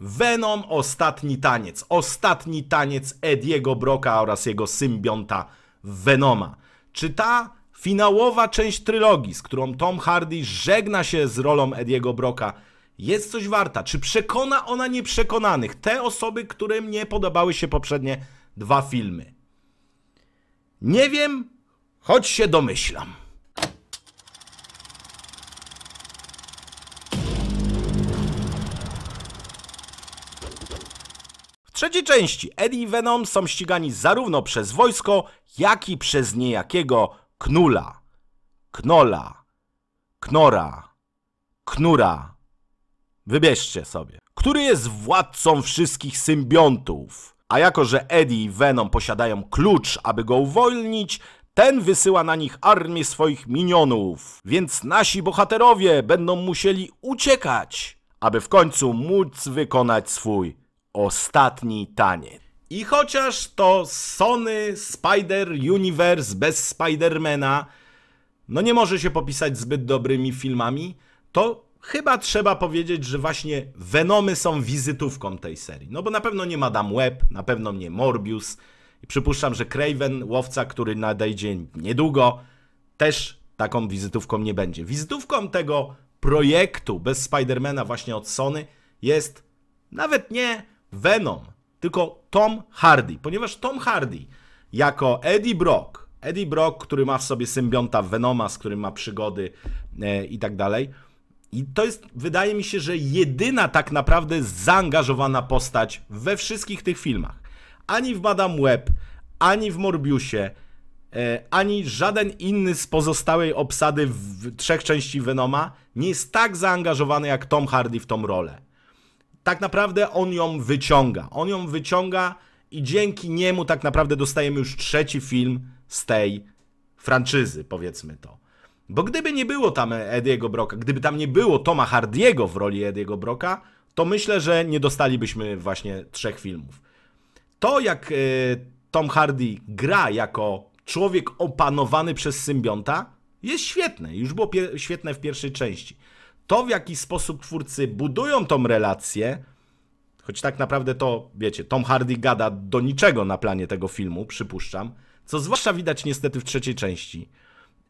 Venom Ostatni Taniec. Ostatni Taniec Ediego Broka oraz jego symbionta Venoma. Czy ta finałowa część trylogii, z którą Tom Hardy żegna się z rolą Ediego Broka, jest coś warta? Czy przekona ona nieprzekonanych? Te osoby, którym nie podobały się poprzednie dwa filmy. Nie wiem, choć się domyślam. trzeciej części Eddie i Venom są ścigani zarówno przez wojsko, jak i przez niejakiego Knula. Knola. Knora. Knura. Wybierzcie sobie. Który jest władcą wszystkich symbiontów? A jako, że Eddie i Venom posiadają klucz, aby go uwolnić, ten wysyła na nich armię swoich minionów. Więc nasi bohaterowie będą musieli uciekać, aby w końcu móc wykonać swój ostatni taniec. I chociaż to Sony Spider Universe bez Spidermana no nie może się popisać zbyt dobrymi filmami, to chyba trzeba powiedzieć, że właśnie Venomy są wizytówką tej serii. No bo na pewno nie Madame Web, na pewno nie Morbius. I przypuszczam, że Craven, łowca, który nadejdzie niedługo, też taką wizytówką nie będzie. Wizytówką tego projektu bez Spidermana właśnie od Sony jest nawet nie Venom, tylko Tom Hardy, ponieważ Tom Hardy jako Eddie Brock, Eddie Brock, który ma w sobie symbionta Venoma, z którym ma przygody e, i tak dalej. I to jest, wydaje mi się, że jedyna tak naprawdę zaangażowana postać we wszystkich tych filmach. Ani w Madame Web, ani w Morbiusie, e, ani żaden inny z pozostałej obsady w trzech części Venoma nie jest tak zaangażowany jak Tom Hardy w tą rolę tak naprawdę on ją wyciąga. On ją wyciąga i dzięki niemu tak naprawdę dostajemy już trzeci film z tej franczyzy, powiedzmy to. Bo gdyby nie było tam Ediego Broka, gdyby tam nie było Toma Hardiego w roli Ediego Broka, to myślę, że nie dostalibyśmy właśnie trzech filmów. To jak e, Tom Hardy gra jako człowiek opanowany przez symbionta jest świetne. Już było świetne w pierwszej części to w jaki sposób twórcy budują tą relację, choć tak naprawdę to, wiecie, Tom Hardy gada do niczego na planie tego filmu, przypuszczam, co zwłaszcza widać niestety w trzeciej części.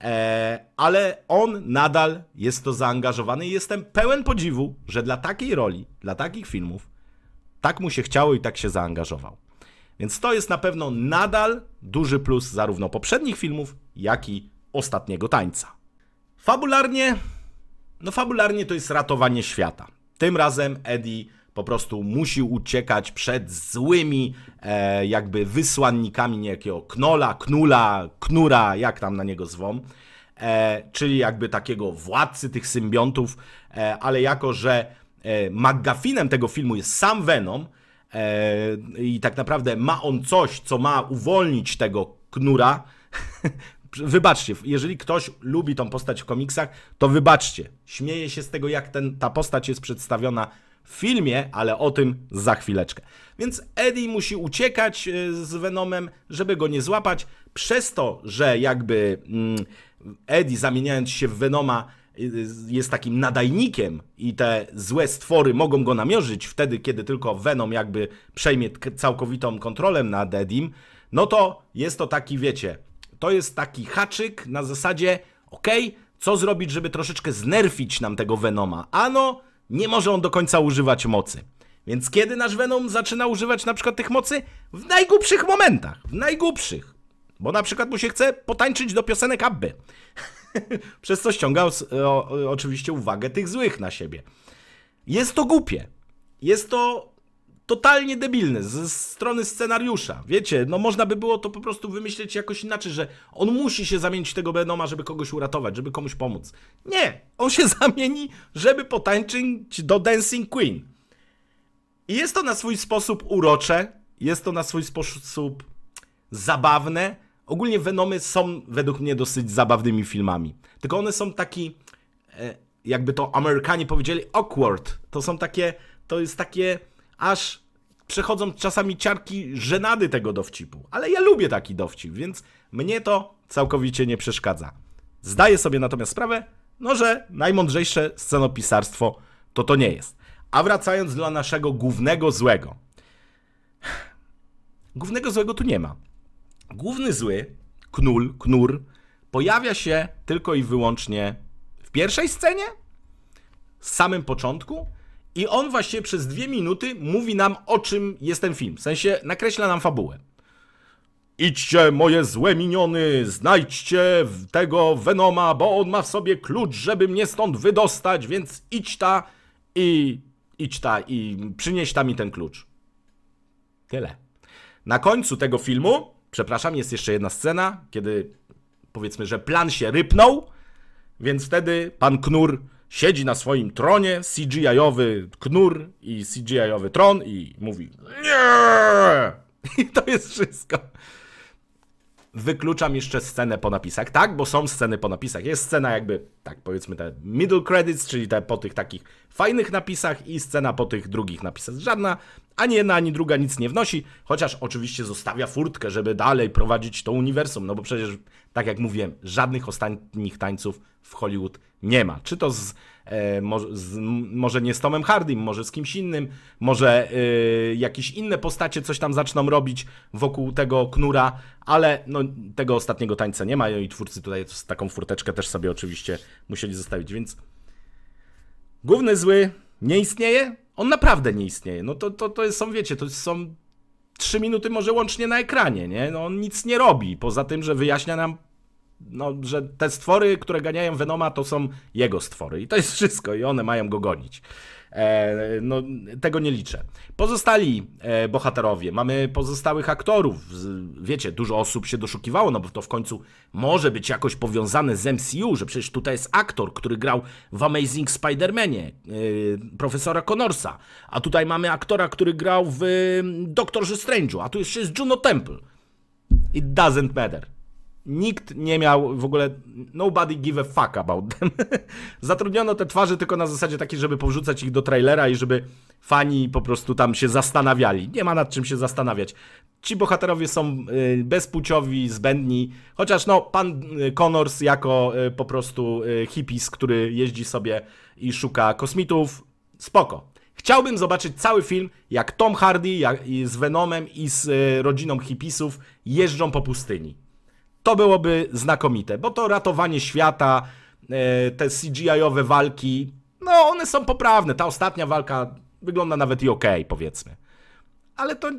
Eee, ale on nadal jest to zaangażowany i jestem pełen podziwu, że dla takiej roli, dla takich filmów, tak mu się chciało i tak się zaangażował. Więc to jest na pewno nadal duży plus zarówno poprzednich filmów, jak i ostatniego tańca. Fabularnie no fabularnie to jest ratowanie świata. Tym razem Eddie po prostu musi uciekać przed złymi e, jakby wysłannikami niejakiego Knola, Knula, Knura, jak tam na niego zwą. E, czyli jakby takiego władcy tych symbiontów, e, ale jako, że e, McGuffinem tego filmu jest sam Venom e, i tak naprawdę ma on coś, co ma uwolnić tego Knura, wybaczcie, jeżeli ktoś lubi tą postać w komiksach, to wybaczcie. Śmieję się z tego, jak ten, ta postać jest przedstawiona w filmie, ale o tym za chwileczkę. Więc Eddie musi uciekać e, z Venomem, żeby go nie złapać, przez to, że jakby mm, Eddie zamieniając się w Venoma e, jest takim nadajnikiem i te złe stwory mogą go namierzyć wtedy, kiedy tylko Venom jakby przejmie całkowitą kontrolę nad Edim, no to jest to taki, wiecie, to jest taki haczyk na zasadzie, okej, okay, co zrobić, żeby troszeczkę znerfić nam tego Venoma? Ano, nie może on do końca używać mocy. Więc kiedy nasz Venom zaczyna używać na przykład tych mocy? W najgłupszych momentach, w najgłupszych. Bo na przykład mu się chce potańczyć do piosenek Abby. Przez co ściągał o, oczywiście uwagę tych złych na siebie. Jest to głupie. Jest to totalnie debilny ze strony scenariusza. Wiecie, no można by było to po prostu wymyśleć jakoś inaczej, że on musi się zamienić w tego Benoma, żeby kogoś uratować, żeby komuś pomóc. Nie, on się zamieni, żeby potańczyć do Dancing Queen. I jest to na swój sposób urocze, jest to na swój sposób zabawne. Ogólnie Venomy są według mnie dosyć zabawnymi filmami. Tylko one są taki, e, jakby to Amerykanie powiedzieli, awkward. To są takie, to jest takie aż przechodzą czasami ciarki żenady tego dowcipu, ale ja lubię taki dowcip, więc mnie to całkowicie nie przeszkadza. Zdaję sobie natomiast sprawę, no że najmądrzejsze scenopisarstwo to to nie jest. A wracając do naszego głównego złego. Głównego złego tu nie ma. Główny zły, Knul, Knur, pojawia się tylko i wyłącznie w pierwszej scenie, w samym początku, i on właśnie przez dwie minuty mówi nam, o czym jest ten film. W sensie nakreśla nam fabułę. Idźcie, moje złe miniony, znajdźcie tego Venoma, bo on ma w sobie klucz, żeby mnie stąd wydostać, więc idź ta i idź ta i przynieś tam mi ten klucz. Tyle. Na końcu tego filmu, przepraszam, jest jeszcze jedna scena, kiedy powiedzmy, że plan się rypnął, więc wtedy pan Knur siedzi na swoim tronie, CGI-owy knur i CGI-owy tron i mówi nie! I to jest wszystko. Wykluczam jeszcze scenę po napisach, tak? Bo są sceny po napisach. Jest scena jakby, tak powiedzmy te middle credits, czyli te po tych takich fajnych napisach i scena po tych drugich napisach. Żadna ani jedna, ani druga nic nie wnosi, chociaż oczywiście zostawia furtkę, żeby dalej prowadzić to uniwersum, no bo przecież, tak jak mówiłem, żadnych ostatnich tańców w Hollywood nie ma. Czy to z, e, może, z, może, nie z Tomem Hardym, może z kimś innym, może e, jakieś inne postacie coś tam zaczną robić wokół tego knura, ale no, tego ostatniego tańca nie ma i twórcy tutaj taką furteczkę też sobie oczywiście musieli zostawić, więc główny zły nie istnieje? On naprawdę nie istnieje. No to, to, to są, wiecie, to są trzy minuty może łącznie na ekranie, nie? No on nic nie robi, poza tym, że wyjaśnia nam no, że te stwory, które ganiają Venoma, to są jego stwory. I to jest wszystko, i one mają go gonić. E, no, tego nie liczę. Pozostali e, bohaterowie, mamy pozostałych aktorów. Wiecie, dużo osób się doszukiwało, no bo to w końcu może być jakoś powiązane z MCU, że przecież tutaj jest aktor, który grał w Amazing Spider-Manie, e, profesora Connorsa, a tutaj mamy aktora, który grał w mm, Doktorze Strange'u, a tu jeszcze jest Juno Temple. It doesn't matter. Nikt nie miał w ogóle. Nobody give a fuck about them. Zatrudniono te twarze tylko na zasadzie takiej, żeby porzucać ich do trailera i żeby fani po prostu tam się zastanawiali. Nie ma nad czym się zastanawiać. Ci bohaterowie są y, bezpłciowi, zbędni. Chociaż no, pan y, Connors jako y, po prostu hippis który jeździ sobie i szuka kosmitów, spoko. Chciałbym zobaczyć cały film, jak Tom Hardy jak, z Venomem i z rodziną hippisów jeżdżą po pustyni to byłoby znakomite, bo to ratowanie świata, e, te CGI-owe walki, no one są poprawne. Ta ostatnia walka wygląda nawet i ok, powiedzmy. Ale to,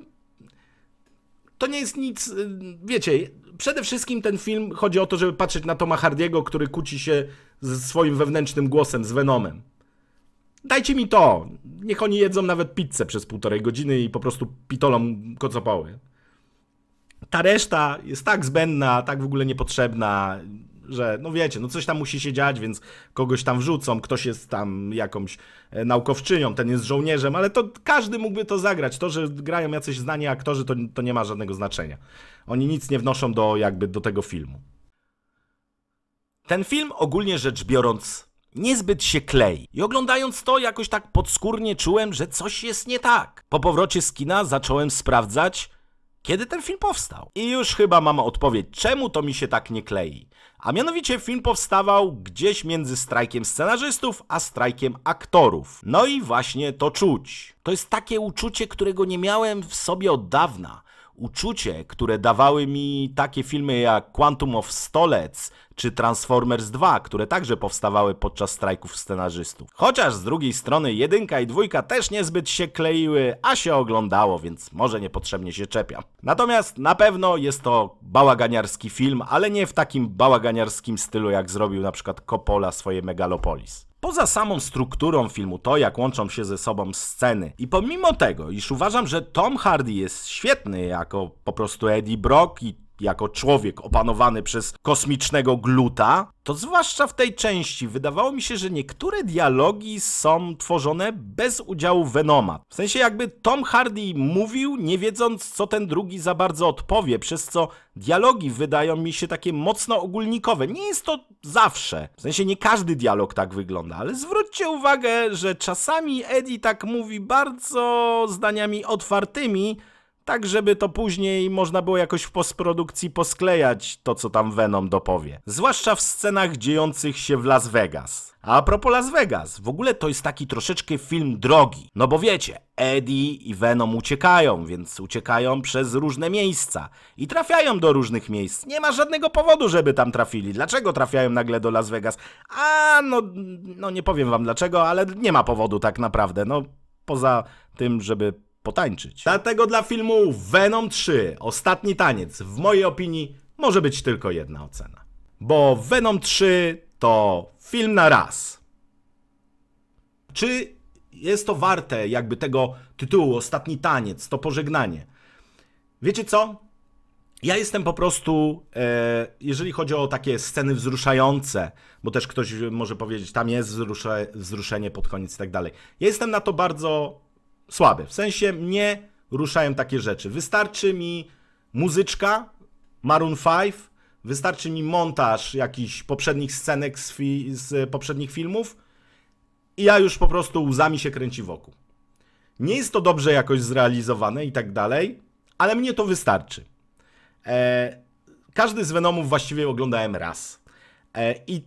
to nie jest nic, y, wiecie, przede wszystkim ten film chodzi o to, żeby patrzeć na Toma Hardiego, który kłóci się ze swoim wewnętrznym głosem, z Venomem. Dajcie mi to. Niech oni jedzą nawet pizzę przez półtorej godziny i po prostu pitolą kocopoły ta reszta jest tak zbędna, tak w ogóle niepotrzebna, że no wiecie, no coś tam musi się dziać, więc kogoś tam wrzucą, ktoś jest tam jakąś e, naukowczynią, ten jest żołnierzem, ale to każdy mógłby to zagrać. To, że grają jacyś znani aktorzy, to, to nie ma żadnego znaczenia. Oni nic nie wnoszą do jakby do tego filmu. Ten film ogólnie rzecz biorąc niezbyt się klei. I oglądając to jakoś tak podskórnie czułem, że coś jest nie tak. Po powrocie z kina zacząłem sprawdzać kiedy ten film powstał. I już chyba mam odpowiedź, czemu to mi się tak nie klei. A mianowicie film powstawał gdzieś między strajkiem scenarzystów a strajkiem aktorów. No i właśnie to czuć. To jest takie uczucie, którego nie miałem w sobie od dawna uczucie, które dawały mi takie filmy jak Quantum of Stolec czy Transformers 2, które także powstawały podczas strajków scenarzystów. Chociaż z drugiej strony jedynka i dwójka też niezbyt się kleiły, a się oglądało, więc może niepotrzebnie się czepiam. Natomiast na pewno jest to bałaganiarski film, ale nie w takim bałaganiarskim stylu jak zrobił na przykład Coppola swoje Megalopolis poza samą strukturą filmu, to jak łączą się ze sobą sceny. I pomimo tego, iż uważam, że Tom Hardy jest świetny jako po prostu Eddie Brock i jako człowiek opanowany przez kosmicznego gluta, to zwłaszcza w tej części wydawało mi się, że niektóre dialogi są tworzone bez udziału Venoma. W sensie jakby Tom Hardy mówił, nie wiedząc co ten drugi za bardzo odpowie, przez co dialogi wydają mi się takie mocno ogólnikowe. Nie jest to zawsze. W sensie nie każdy dialog tak wygląda, ale zwróćcie uwagę, że czasami Eddie tak mówi bardzo zdaniami otwartymi, tak żeby to później można było jakoś w postprodukcji posklejać to, co tam Venom dopowie. Zwłaszcza w scenach dziejących się w Las Vegas. A propos Las Vegas, w ogóle to jest taki troszeczkę film drogi. No bo wiecie, Eddie i Venom uciekają, więc uciekają przez różne miejsca. I trafiają do różnych miejsc. Nie ma żadnego powodu, żeby tam trafili. Dlaczego trafiają nagle do Las Vegas? A, no, no nie powiem wam dlaczego, ale nie ma powodu tak naprawdę. No, poza tym, żeby potańczyć. Dlatego dla filmu Venom 3 Ostatni Taniec w mojej opinii może być tylko jedna ocena. Bo Venom 3 to film na raz. Czy jest to warte jakby tego tytułu Ostatni Taniec, to pożegnanie? Wiecie co? Ja jestem po prostu, e, jeżeli chodzi o takie sceny wzruszające, bo też ktoś może powiedzieć, tam jest wzruszenie pod koniec i tak dalej. Ja jestem na to bardzo słaby. W sensie mnie ruszają takie rzeczy. Wystarczy mi muzyczka Maroon 5, wystarczy mi montaż jakichś poprzednich scenek z, fi- z poprzednich filmów i ja już po prostu łzami się kręci wokół. Nie jest to dobrze jakoś zrealizowane i tak dalej, ale mnie to wystarczy. E, każdy z Venomów właściwie oglądałem raz. E, I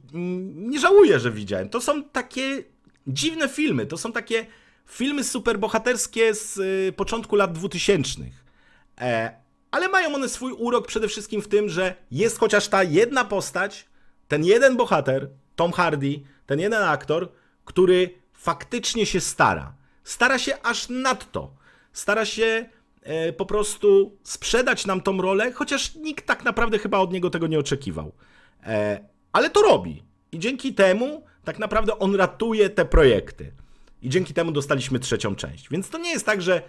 nie żałuję, że widziałem. To są takie dziwne filmy, to są takie filmy superbohaterskie z y, początku lat 2000. E, ale mają one swój urok przede wszystkim w tym, że jest chociaż ta jedna postać, ten jeden bohater, Tom Hardy, ten jeden aktor, który faktycznie się stara. Stara się aż nadto. Stara się e, po prostu sprzedać nam tą rolę, chociaż nikt tak naprawdę chyba od niego tego nie oczekiwał. E, ale to robi. I dzięki temu tak naprawdę on ratuje te projekty. I dzięki temu dostaliśmy trzecią część. Więc to nie jest tak, że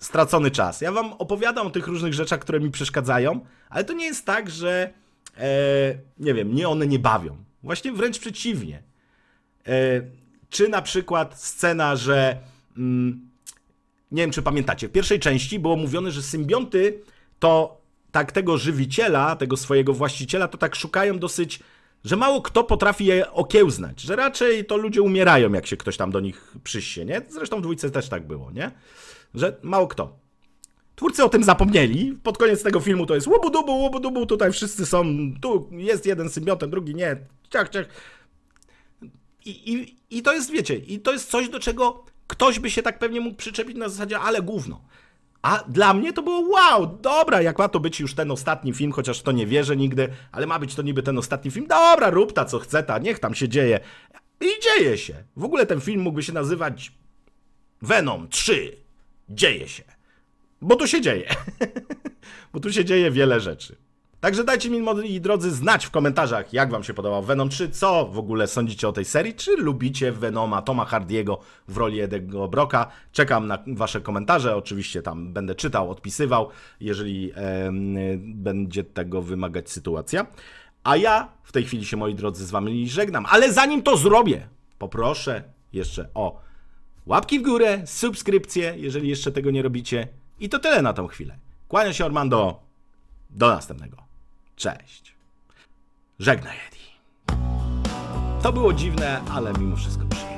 stracony czas. Ja wam opowiadam o tych różnych rzeczach, które mi przeszkadzają, ale to nie jest tak, że e, nie wiem, one nie bawią. Właśnie wręcz przeciwnie. E, czy na przykład scena, że mm, nie wiem, czy pamiętacie, w pierwszej części było mówione, że symbionty to tak tego żywiciela, tego swojego właściciela, to tak szukają dosyć że mało kto potrafi je okiełznać, że raczej to ludzie umierają, jak się ktoś tam do nich przysie, nie? Zresztą w dwójce też tak było, nie? Że mało kto. Twórcy o tym zapomnieli, pod koniec tego filmu to jest łubu-dubu, tutaj wszyscy są, tu jest jeden symbiotem, drugi nie, ciach, ciach. I, i, I to jest, wiecie, i to jest coś, do czego ktoś by się tak pewnie mógł przyczepić na zasadzie, ale gówno. A dla mnie to było wow, dobra, jak ma to być już ten ostatni film, chociaż to nie wierzę nigdy, ale ma być to niby ten ostatni film, dobra, rób ta co chce ta, niech tam się dzieje. I dzieje się. W ogóle ten film mógłby się nazywać Venom 3. Dzieje się. Bo tu się dzieje. Bo tu się dzieje wiele rzeczy. Także dajcie mi, moi drodzy, znać w komentarzach, jak wam się podobał Venom 3, co w ogóle sądzicie o tej serii, czy lubicie Venoma Toma Hardiego w roli Edego Broka. Czekam na wasze komentarze, oczywiście tam będę czytał, odpisywał, jeżeli e, będzie tego wymagać sytuacja. A ja w tej chwili się, moi drodzy, z wami żegnam, ale zanim to zrobię, poproszę jeszcze o łapki w górę, subskrypcję, jeżeli jeszcze tego nie robicie. I to tyle na tą chwilę. Kłania się Ormando. Do następnego. Cześć. Żegnaj, Eddie. To było dziwne, ale mimo wszystko przyjemne.